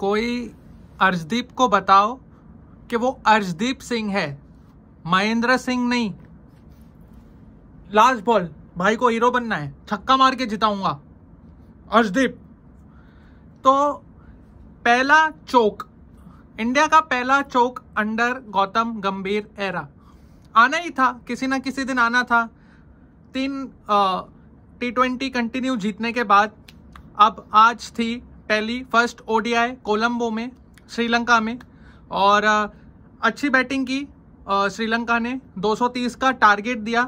कोई अर्जदीप को बताओ कि वो अर्जदीप सिंह है महेंद्र सिंह नहीं लास्ट बॉल भाई को हीरो बनना है छक्का मार के जिताऊंगा अर्जदीप तो पहला चौक इंडिया का पहला चौक अंडर गौतम गंभीर एरा आना ही था किसी ना किसी दिन आना था तीन टी ट्वेंटी कंटिन्यू जीतने के बाद अब आज थी पहली फर्स्ट ओडीआई कोलंबो में श्रीलंका में और अच्छी बैटिंग की श्रीलंका ने 230 का टारगेट दिया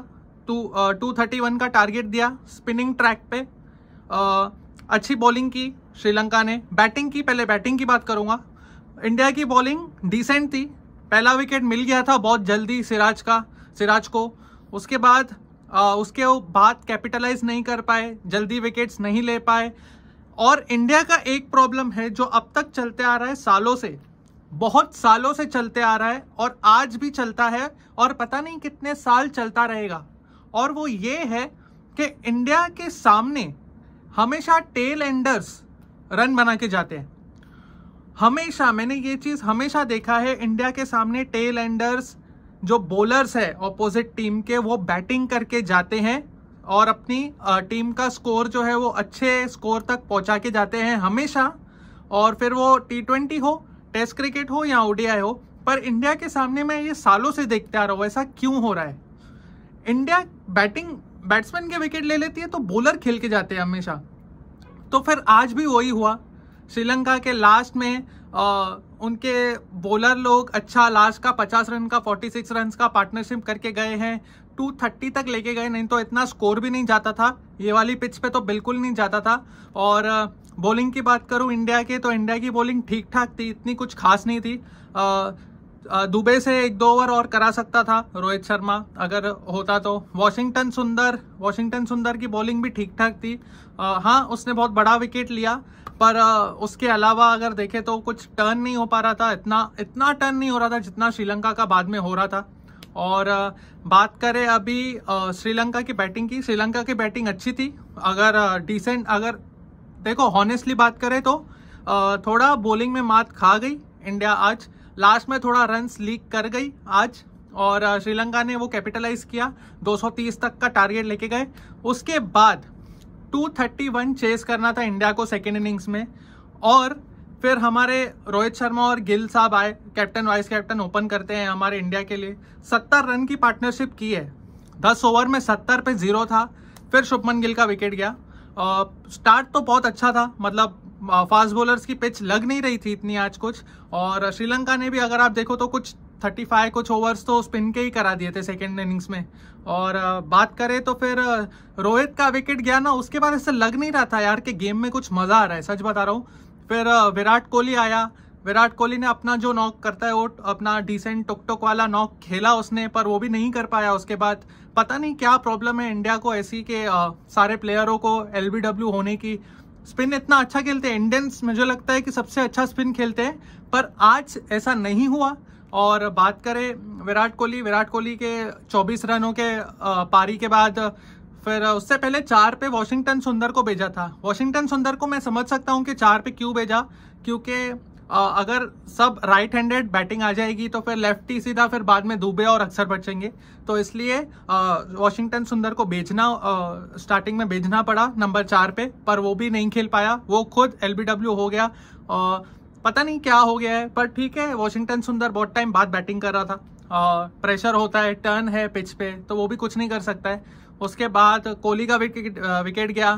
टू टू थर्टी वन का टारगेट दिया स्पिनिंग ट्रैक पे अच्छी बॉलिंग की श्रीलंका ने बैटिंग की पहले बैटिंग की बात करूँगा इंडिया की बॉलिंग डिसेंट थी पहला विकेट मिल गया था बहुत जल्दी सिराज का सिराज को उसके बाद आ, उसके बाद कैपिटलाइज नहीं कर पाए जल्दी विकेट्स नहीं ले पाए और इंडिया का एक प्रॉब्लम है जो अब तक चलते आ रहा है सालों से बहुत सालों से चलते आ रहा है और आज भी चलता है और पता नहीं कितने साल चलता रहेगा और वो ये है कि इंडिया के सामने हमेशा टेल एंडर्स रन बना के जाते हैं हमेशा मैंने ये चीज़ हमेशा देखा है इंडिया के सामने टेल एंडर्स जो बॉलर्स है ऑपोजिट टीम के वो बैटिंग करके जाते हैं और अपनी टीम का स्कोर जो है वो अच्छे स्कोर तक पहुंचा के जाते हैं हमेशा और फिर वो टी ट्वेंटी हो टेस्ट क्रिकेट हो या ओडीआई हो पर इंडिया के सामने मैं ये सालों से देखते आ रहा हूँ ऐसा क्यों हो रहा है इंडिया बैटिंग बैट्समैन के विकेट ले लेती है तो बॉलर खेल के जाते हैं हमेशा तो फिर आज भी वही हुआ श्रीलंका के लास्ट में आ, उनके बॉलर लोग अच्छा लास्ट का 50 रन का 46 सिक्स रन का पार्टनरशिप करके गए हैं टू थर्टी तक लेके गए नहीं तो इतना स्कोर भी नहीं जाता था ये वाली पिच पे तो बिल्कुल नहीं जाता था और बॉलिंग की बात करूँ इंडिया के तो इंडिया की बॉलिंग ठीक ठाक थी इतनी कुछ खास नहीं थी दुबई से एक दो ओवर और करा सकता था रोहित शर्मा अगर होता तो वॉशिंगटन सुंदर वॉशिंगटन सुंदर की बॉलिंग भी ठीक ठाक थी हाँ उसने बहुत बड़ा विकेट लिया पर आ, उसके अलावा अगर देखें तो कुछ टर्न नहीं हो पा रहा था इतना इतना टर्न नहीं हो रहा था जितना श्रीलंका का बाद में हो रहा था और बात करें अभी श्रीलंका की बैटिंग की श्रीलंका की बैटिंग अच्छी थी अगर डिसेंट अगर देखो हॉनेस्टली बात करें तो थोड़ा बॉलिंग में मात खा गई इंडिया आज लास्ट में थोड़ा रन्स लीक कर गई आज और श्रीलंका ने वो कैपिटलाइज किया 230 तक का टारगेट लेके गए उसके बाद 231 चेस करना था इंडिया को सेकेंड इनिंग्स में और फिर हमारे रोहित शर्मा और गिल साहब आए कैप्टन वाइस कैप्टन ओपन करते हैं हमारे इंडिया के लिए सत्तर रन की पार्टनरशिप की है दस ओवर में सत्तर पे जीरो था फिर शुभमन गिल का विकेट गया स्टार्ट तो बहुत अच्छा था मतलब फास्ट बॉलर्स की पिच लग नहीं रही थी इतनी आज कुछ और श्रीलंका ने भी अगर आप देखो तो कुछ 35 कुछ ओवर्स तो स्पिन के ही करा दिए थे सेकेंड इनिंग्स में और बात करें तो फिर रोहित का विकेट गया ना उसके बाद ऐसा लग नहीं रहा था यार कि गेम में कुछ मज़ा आ रहा है सच बता रहा हूँ फिर uh, विराट कोहली आया विराट कोहली ने अपना जो नॉक करता है वो अपना डिसेंट टुक टुक वाला नॉक खेला उसने पर वो भी नहीं कर पाया उसके बाद पता नहीं क्या प्रॉब्लम है इंडिया को ऐसी के uh, सारे प्लेयरों को एल होने की स्पिन इतना अच्छा खेलते हैं इंडियंस मुझे लगता है कि सबसे अच्छा स्पिन खेलते हैं पर आज ऐसा नहीं हुआ और बात करें विराट कोहली विराट कोहली के 24 रनों के uh, पारी के बाद फिर उससे पहले चार पे वॉशिंगटन सुंदर को भेजा था वॉशिंगटन सुंदर को मैं समझ सकता हूँ कि चार पे क्यों भेजा क्योंकि अगर सब राइट हैंडेड बैटिंग आ जाएगी तो फिर लेफ्ट ही सीधा फिर बाद में दुबे और अक्सर बचेंगे तो इसलिए वॉशिंगटन सुंदर को बेचना स्टार्टिंग में बेचना पड़ा नंबर चार पे पर वो भी नहीं खेल पाया वो खुद एल हो गया आ, पता नहीं क्या हो गया है पर ठीक है वॉशिंगटन सुंदर बहुत टाइम बाद बैटिंग कर रहा था आ, प्रेशर होता है टर्न है पिच पे तो वो भी कुछ नहीं कर सकता है उसके बाद कोहली का विकेट विकेट गया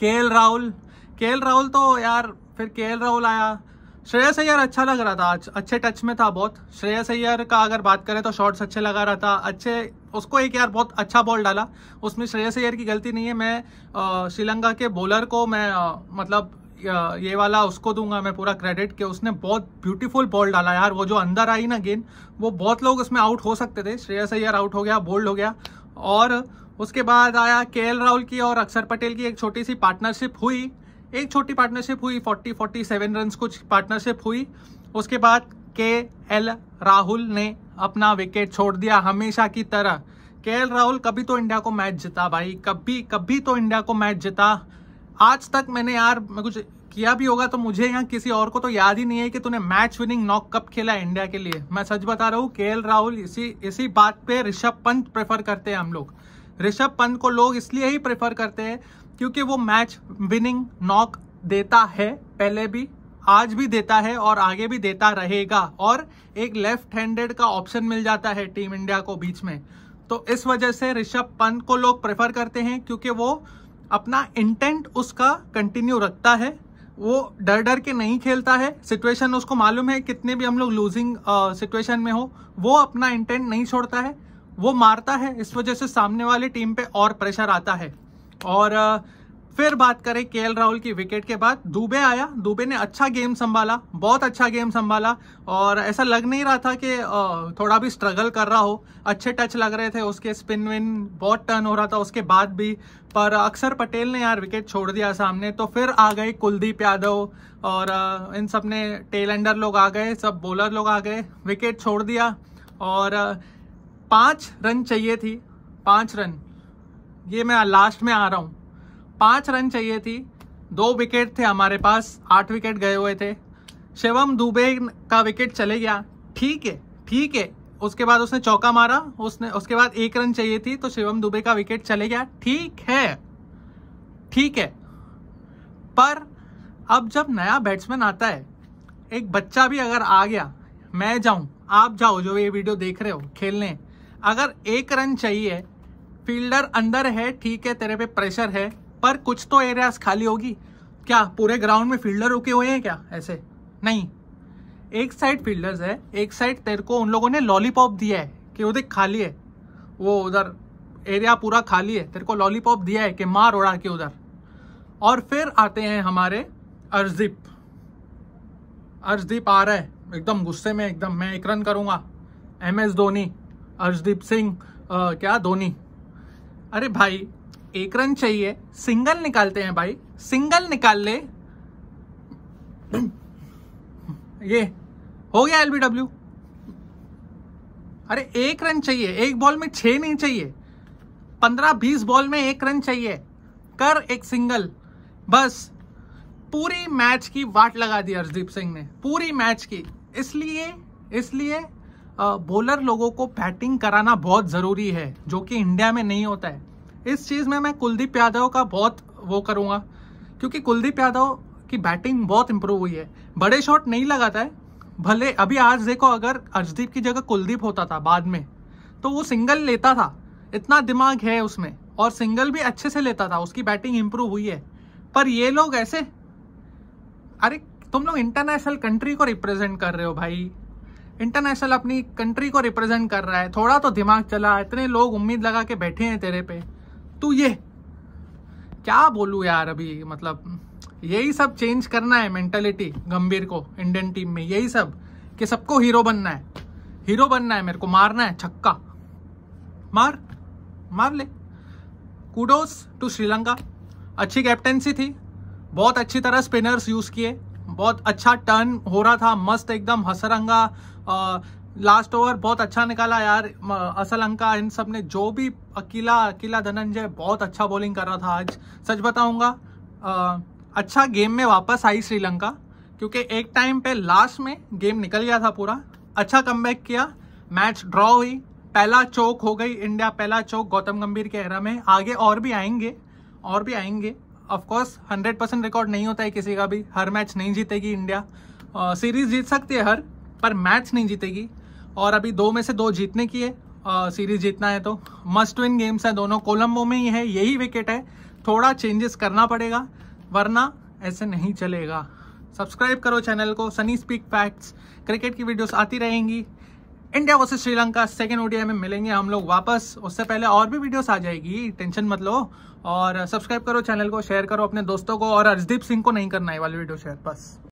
के राहुल के राहुल तो यार फिर के राहुल आया श्रेयस अय्यर अच्छा लग रहा था आज अच्छे टच में था बहुत श्रेयस अय्यर का अगर बात करें तो शॉट्स अच्छे लगा रहा था अच्छे उसको एक यार बहुत अच्छा बॉल डाला उसमें श्रेयस अय्यर की गलती नहीं है मैं श्रीलंका के बॉलर को मैं आ, मतलब ये वाला उसको दूंगा मैं पूरा क्रेडिट कि उसने बहुत ब्यूटीफुल बॉल डाला यार वो जो अंदर आई ना गेंद वो बहुत लोग उसमें आउट हो सकते थे श्रेयस अय्यर आउट हो गया बोल्ड हो गया और उसके बाद आया के राहुल की और अक्षर पटेल की एक छोटी सी पार्टनरशिप हुई एक छोटी पार्टनरशिप हुई 40 47 रन कुछ पार्टनरशिप हुई उसके बाद के एल राहुल ने अपना विकेट छोड़ दिया हमेशा की तरह के एल राहुल कभी तो इंडिया को मैच जिता भाई कभी कभी तो इंडिया को मैच जिता आज तक मैंने यार मैं कुछ किया भी होगा तो मुझे यहाँ किसी और को तो याद ही नहीं है कि तूने मैच विनिंग नॉक कप खेला इंडिया के लिए मैं सच बता रहा हूँ के राहुल इसी इसी बात पे ऋषभ पंत प्रेफर करते हैं हम लोग ऋषभ पंत को लोग इसलिए ही प्रेफर करते हैं क्योंकि वो मैच विनिंग नॉक देता है पहले भी आज भी देता है और आगे भी देता रहेगा और एक लेफ्ट हैंडेड का ऑप्शन मिल जाता है टीम इंडिया को बीच में तो इस वजह से ऋषभ पंत को लोग प्रेफर करते हैं क्योंकि वो अपना इंटेंट उसका कंटिन्यू रखता है वो डर डर के नहीं खेलता है सिचुएशन उसको मालूम है कितने भी हम लोग लूजिंग सिचुएशन में हो वो अपना इंटेंट नहीं छोड़ता है वो मारता है इस वजह से सामने वाली टीम पे और प्रेशर आता है और uh, फिर बात करें के राहुल की विकेट के बाद दुबे आया दुबे ने अच्छा गेम संभाला बहुत अच्छा गेम संभाला और ऐसा लग नहीं रहा था कि थोड़ा भी स्ट्रगल कर रहा हो अच्छे टच लग रहे थे उसके स्पिन विन बहुत टर्न हो रहा था उसके बाद भी पर अक्सर पटेल ने यार विकेट छोड़ दिया सामने तो फिर आ गए कुलदीप यादव और इन सब ने टेल एंडर लोग आ गए सब बॉलर लोग आ गए विकेट छोड़ दिया और पाँच रन चाहिए थी पाँच रन ये मैं लास्ट में आ रहा हूँ पांच रन चाहिए थी दो विकेट थे हमारे पास आठ विकेट गए हुए थे शिवम दुबे का विकेट चले गया ठीक है ठीक है उसके बाद उसने चौका मारा उसने उसके बाद एक रन चाहिए थी तो शिवम दुबे का विकेट चले गया ठीक है ठीक है पर अब जब नया बैट्समैन आता है एक बच्चा भी अगर आ गया मैं जाऊं आप जाओ जो ये वीडियो देख रहे हो खेलने अगर एक रन चाहिए फील्डर अंदर है ठीक है तेरे पे प्रेशर है पर कुछ तो एरियाज खाली होगी क्या पूरे ग्राउंड में फील्डर रुके हुए हैं क्या ऐसे नहीं एक साइड फील्डर्स है एक साइड तेरे को उन लोगों ने लॉलीपॉप दिया है कि वो देख खाली है वो उधर एरिया पूरा खाली है तेरे को लॉलीपॉप दिया है कि मार उड़ा के उधर और फिर आते हैं हमारे अर्जदीप अर्जदीप आ रहा है एकदम गुस्से में एकदम मैं एक रन करूँगा एम एस धोनी अर्जदीप सिंह क्या धोनी अरे भाई एक रन चाहिए सिंगल निकालते हैं भाई सिंगल निकाल ले ये हो गया एलबीडब्ल्यू अरे एक रन चाहिए एक बॉल में छह नहीं चाहिए पंद्रह बीस बॉल में एक रन चाहिए कर एक सिंगल बस पूरी मैच की वाट लगा दी हरदीप सिंह ने पूरी मैच की इसलिए इसलिए बॉलर लोगों को बैटिंग कराना बहुत ज़रूरी है जो कि इंडिया में नहीं होता है इस चीज़ में मैं कुलदीप यादव का बहुत वो करूँगा क्योंकि कुलदीप यादव की बैटिंग बहुत इंप्रूव हुई है बड़े शॉट नहीं लगाता है भले अभी आज देखो अगर अर्जदीप की जगह कुलदीप होता था बाद में तो वो सिंगल लेता था इतना दिमाग है उसमें और सिंगल भी अच्छे से लेता था उसकी बैटिंग इम्प्रूव हुई है पर ये लोग ऐसे अरे तुम लोग इंटरनेशनल कंट्री को रिप्रेजेंट कर रहे हो भाई इंटरनेशनल अपनी कंट्री को रिप्रेजेंट कर रहा है थोड़ा तो दिमाग चला इतने लोग उम्मीद लगा के बैठे हैं तेरे पे तू ये क्या बोलू यार अभी मतलब यही सब चेंज करना है मेंटेलिटी गंभीर को इंडियन टीम में यही सब कि सबको हीरो बनना है हीरो बनना है मेरे को मारना है छक्का मार मार ले कुडोस टू श्रीलंका अच्छी कैप्टेंसी थी बहुत अच्छी तरह स्पिनर्स यूज़ किए बहुत अच्छा टर्न हो रहा था मस्त एकदम हसरंगा लास्ट ओवर बहुत अच्छा निकाला यार असल अंका इन सब ने जो भी अकेला अकेला धनंजय बहुत अच्छा बॉलिंग कर रहा था आज सच बताऊंगा अच्छा गेम में वापस आई श्रीलंका क्योंकि एक टाइम पे लास्ट में गेम निकल गया था पूरा अच्छा कम किया मैच ड्रॉ हुई पहला चौक हो गई इंडिया पहला चौक गौतम गंभीर के एरा में आगे और भी आएंगे और भी आएंगे ऑफकोर्स हंड्रेड परसेंट रिकॉर्ड नहीं होता है किसी का भी हर मैच नहीं जीतेगी इंडिया सीरीज जीत सकती है हर पर मैच नहीं जीतेगी और अभी दो में से दो जीतने की है सीरीज जीतना है तो मस्ट विन गेम्स हैं दोनों कोलंबो में ही है यही विकेट है थोड़ा चेंजेस करना पड़ेगा वरना ऐसे नहीं चलेगा सब्सक्राइब करो चैनल को सनी स्पीक फैक्ट्स क्रिकेट की वीडियोस आती रहेंगी India versus Sri Lanka second ODI में मिलेंगे हम लोग वापस उससे पहले और भी वीडियोस आ जाएगी टेंशन मत लो और सब्सक्राइब करो चैनल को शेयर करो अपने दोस्तों को और हरदीप सिंह को नहीं करना है वाली वीडियो शेयर बस